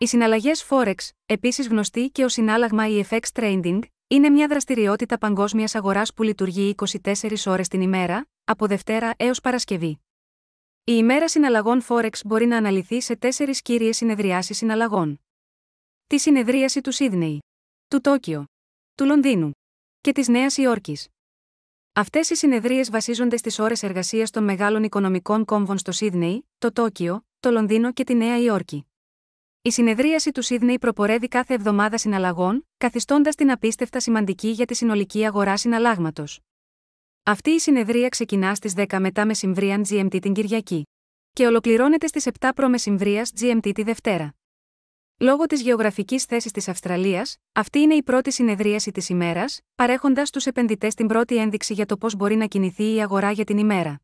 Οι συναλλαγές Forex, επίσης γνωστή και ως συνάλλαγμα ή e FX trading, είναι μια δραστηριότητα παγκόσμιας αγοράς που λειτουργεί 24 ώρες την ημέρα, από Δευτέρα έως Παρασκευή. Η ημέρα συναλλαγών Forex μπορεί να αναλυθεί σε τέσσερις κύριες συνεδριάσεις συναλλαγών. Τη συνεδρίαση του Σίδνεϊ, του Τόκιο, του Λονδίνου και της Νέας Υόρκης. Αυτές οι συνεδρίες βασίζονται στις ώρες εργασίας των μεγάλων οικονομικών κόμβων στο Σίδνεϊ, το Τόκιο, το Λονδίνο και τη Νέα Υόρκη. Η συνεδρίαση του Σίδνεϊ προπορεύει κάθε εβδομάδα συναλλαγών, καθιστώντας την απίστευτα σημαντική για τη συνολική αγορά συναλλάγματος. Αυτή η συνεδρία ξεκινά στις 10 μετά μεσημβρίαν GMT την Κυριακή και ολοκληρώνεται στις 7 προμεσημβρία GMT τη Δευτέρα. Λόγω της γεωγραφικής θέσης της Αυστραλίας, αυτή είναι η πρώτη συνεδρίαση της ημέρας, παρέχοντας στου επενδυτές την πρώτη ένδειξη για το πώς μπορεί να κινηθεί η αγορά για την ημέρα.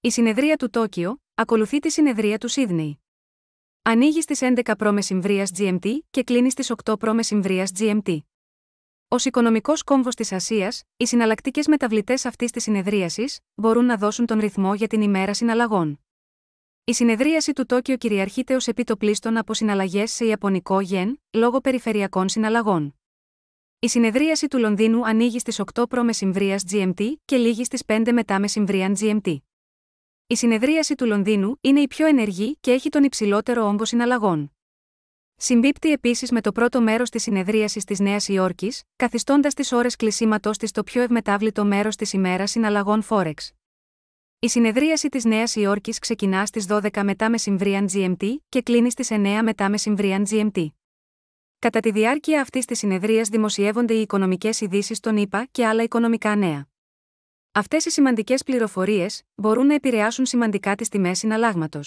Η συνεδρία του Τόκιο ακολουθεί τη συνεδρία του Σίδνεϊ. Ανοίγεις στι 11 π.μ. GMT και κλείνεις στι 8 π.μ. GMT. Ως οικονομικός κόμβος της Ασίας, οι συναλλακτικές μεταβλητές αυτής της συνεδρίασης μπορούν να δώσουν τον ρυθμό για την ημέρα συναλλαγών. Η συνεδρίαση του Τόκιο κυριαρχείται ω επιτοπλίστων από συναλλαγές σε Ιαπωνικό γεν, λόγω περιφερειακών συναλλαγών. Η συνεδρίαση του Λονδίνου ανοίγει στις 8 π.μ. GMT και λήγει στι 5 μετά GMT. Η συνεδρίαση του Λονδίνου είναι η πιο ενεργή και έχει τον υψηλότερο όγκο συναλλαγών. Συμπίπτει επίσης με το πρώτο μέρος της συνεδρίασης της Νέας Υόρκης, καθιστώντας τις ώρες κλεισίματός της το πιο ευμετάβλητο μέρος της ημέρας συναλλαγών Forex. Η συνεδρίαση της Νέας Υόρκης ξεκινά στις 12 μετά μεσημβρίαν GMT και κλείνει στις 9 μετά μεσημβρίαν GMT. Κατά τη διάρκεια αυτής της συνεδρίας δημοσιεύονται οι οικονομικές ειδήσεις των ΗΠΑ και άλλα οικονομικά νέα. Αυτές οι σημαντικές πληροφορίες μπορούν να επηρεάσουν σημαντικά τις τιμές συναλλάγματος.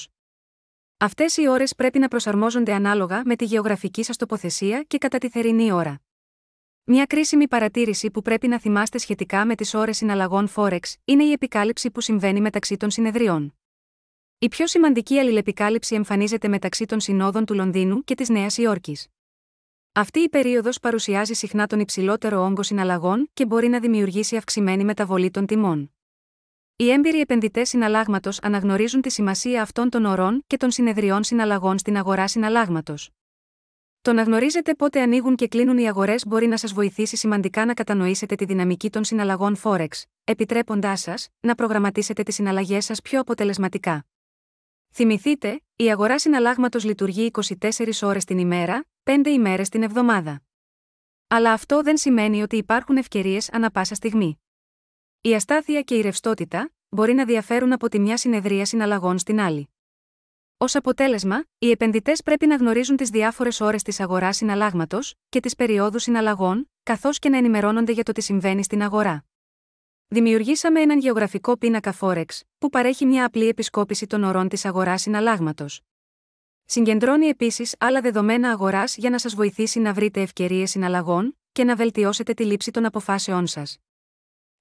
Αυτές οι ώρες πρέπει να προσαρμόζονται ανάλογα με τη γεωγραφική σας τοποθεσία και κατά τη θερινή ώρα. Μια κρίσιμη παρατήρηση που πρέπει να θυμάστε σχετικά με τις ώρες συναλλαγών Forex είναι η επικάλυψη που συμβαίνει μεταξύ των συνεδριών. Η πιο σημαντική αλληλεπικάλυψη εμφανίζεται μεταξύ των συνόδων του Λονδίνου και της Νέας Υόρκης. Αυτή η περίοδος παρουσιάζει συχνά τον υψηλότερο όγκο συναλλαγών και μπορεί να δημιουργήσει αυξημένη μεταβολή των τιμών. Οι έμπειροι επενδυτές συναλλάγματος αναγνωρίζουν τη σημασία αυτών των ορών και των συνεδριών συναλλαγών στην αγορά συναλλάγματος. Το να γνωρίζετε πότε ανοίγουν και κλείνουν οι αγορές μπορεί να σας βοηθήσει σημαντικά να κατανοήσετε τη δυναμική των συναλλαγών Forex, επιτρέποντάς σας να προγραμματίσετε τις συναλλαγές σας πιο αποτελεσματικά. Θυμηθείτε, η αγορά συναλλάγματος λειτουργεί 24 ώρες την ημέρα πέντε ημέρες την εβδομάδα. Αλλά αυτό δεν σημαίνει ότι υπάρχουν ευκαιρίες ανά πάσα στιγμή. Η αστάθεια και η ρευστότητα μπορεί να διαφέρουν από τη μια συνεδρία συναλλαγών στην άλλη. Ως αποτέλεσμα, οι επενδυτές πρέπει να γνωρίζουν τις διάφορες ώρες της αγοράς συναλλάγματος και τις περιόδους συναλλαγών, καθώς και να ενημερώνονται για το τι συμβαίνει στην αγορά. Δημιουργήσαμε έναν γεωγραφικό πίνακα Forex, που παρέχει μια απλή επισκόπηση των ωρών της αγοράς συναλλάγματος, Συγκεντρώνει επίσης άλλα δεδομένα αγοράς για να σας βοηθήσει να βρείτε ευκαιρίες συναλλαγών και να βελτιώσετε τη λήψη των αποφάσεών σας.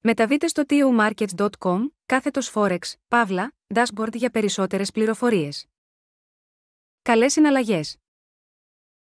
Μεταβείτε στο tumarkets.com, κάθετος Forex, Παύλα, dashboard για περισσότερες πληροφορίες. Καλές συναλλαγές!